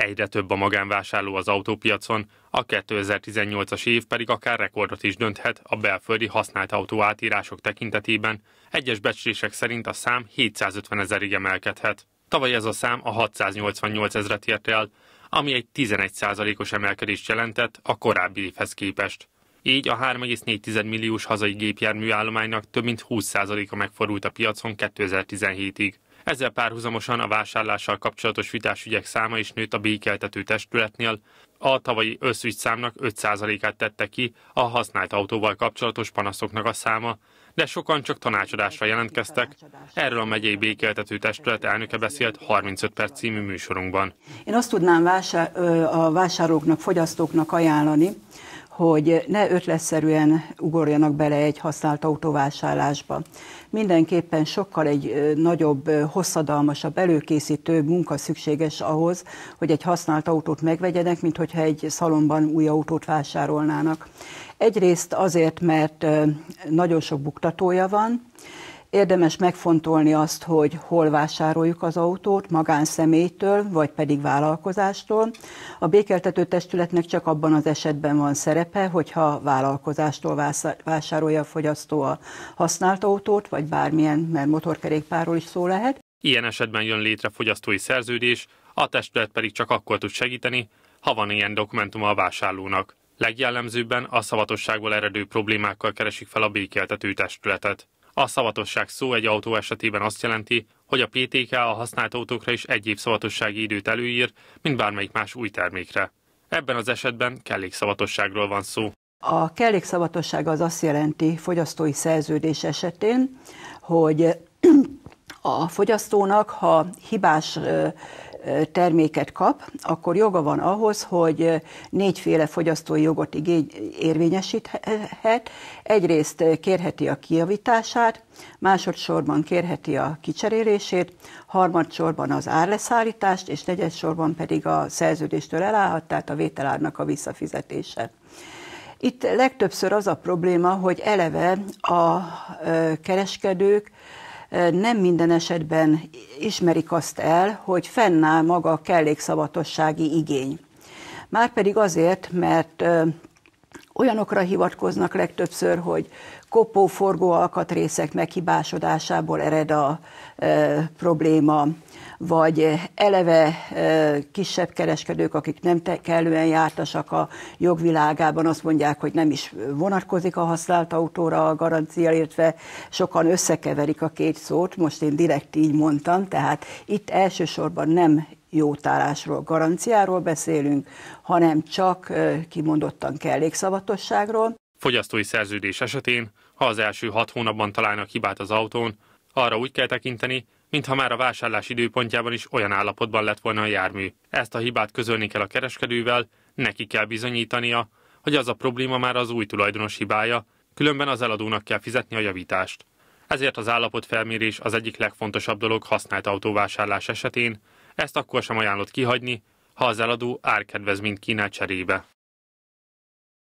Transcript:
Egyre több a magánvásárló az autópiacon, a 2018-as év pedig akár rekordot is dönthet a belföldi használt autó átírások tekintetében. Egyes becslések szerint a szám 750 ezerig emelkedhet. Tavaly ez a szám a 688 ezret ért el, ami egy 11%-os emelkedést jelentett a korábbi évhez képest. Így a 3,4 milliós hazai gépjárműállománynak több mint 20%-a megfordult a piacon 2017-ig. Ezzel párhuzamosan a vásárlással kapcsolatos vitás száma is nőtt a békeltető testületnél. A tavalyi összügyszámnak 5%-át tette ki a használt autóval kapcsolatos panaszoknak a száma, de sokan csak tanácsadásra jelentkeztek. Erről a megyei békeltető testület elnöke beszélt 35 perc című műsorunkban. Én azt tudnám a vásárlóknak, fogyasztóknak ajánlani, hogy ne ötletszerűen ugorjanak bele egy használt autóvásárlásba. Mindenképpen sokkal egy nagyobb, hosszadalmasabb, előkészítő munka szükséges ahhoz, hogy egy használt autót megvegyenek, mint hogyha egy szalomban új autót vásárolnának. Egyrészt azért, mert nagyon sok buktatója van, Érdemes megfontolni azt, hogy hol vásároljuk az autót, magánszemélytől, vagy pedig vállalkozástól. A békeltető testületnek csak abban az esetben van szerepe, hogyha vállalkozástól vásárolja a fogyasztó a használt autót, vagy bármilyen, mert motorkerékpárról is szó lehet. Ilyen esetben jön létre fogyasztói szerződés, a testület pedig csak akkor tud segíteni, ha van ilyen dokumentum a vásárlónak. Legjellemzőbben a szavatosságból eredő problémákkal keresik fel a békeltető testületet. A szavatosság szó egy autó esetében azt jelenti, hogy a PTK a használt autókra is egy év szavatossági időt előír, mint bármelyik más új termékre. Ebben az esetben kellékszavatosságról van szó. A kellékszavatosság az azt jelenti fogyasztói szerződés esetén, hogy a fogyasztónak, ha hibás terméket kap, akkor joga van ahhoz, hogy négyféle fogyasztói jogot igény, érvényesíthet. Egyrészt kérheti a kiavítását, másodszorban kérheti a kicserélését, harmadsorban az árleszállítást, és negyedsorban pedig a szerződéstől elállhat, tehát a vételárnak a visszafizetése. Itt legtöbbször az a probléma, hogy eleve a kereskedők nem minden esetben ismerik azt el, hogy fennáll maga a kellékszabatossági igény. Márpedig azért, mert olyanokra hivatkoznak legtöbbször, hogy kopó forgó alkatrészek meghibásodásából ered a e, probléma, vagy eleve e, kisebb kereskedők, akik nem te, kellően jártasak a jogvilágában, azt mondják, hogy nem is vonatkozik a használt autóra a garancia, illetve sokan összekeverik a két szót, most én direkt így mondtam, tehát itt elsősorban nem jótállásról, garanciáról beszélünk, hanem csak kimondottan kellékszavatosságról. Fogyasztói szerződés esetén, ha az első hat hónapban találnak hibát az autón, arra úgy kell tekinteni, mintha már a vásárlás időpontjában is olyan állapotban lett volna a jármű. Ezt a hibát közölni kell a kereskedővel, neki kell bizonyítania, hogy az a probléma már az új tulajdonos hibája, különben az eladónak kell fizetni a javítást. Ezért az állapotfelmérés az egyik legfontosabb dolog használt autóvásárlás esetén, ezt akkor sem ajánlott kihagyni, ha az eladó árkedvezményt kínál cserébe.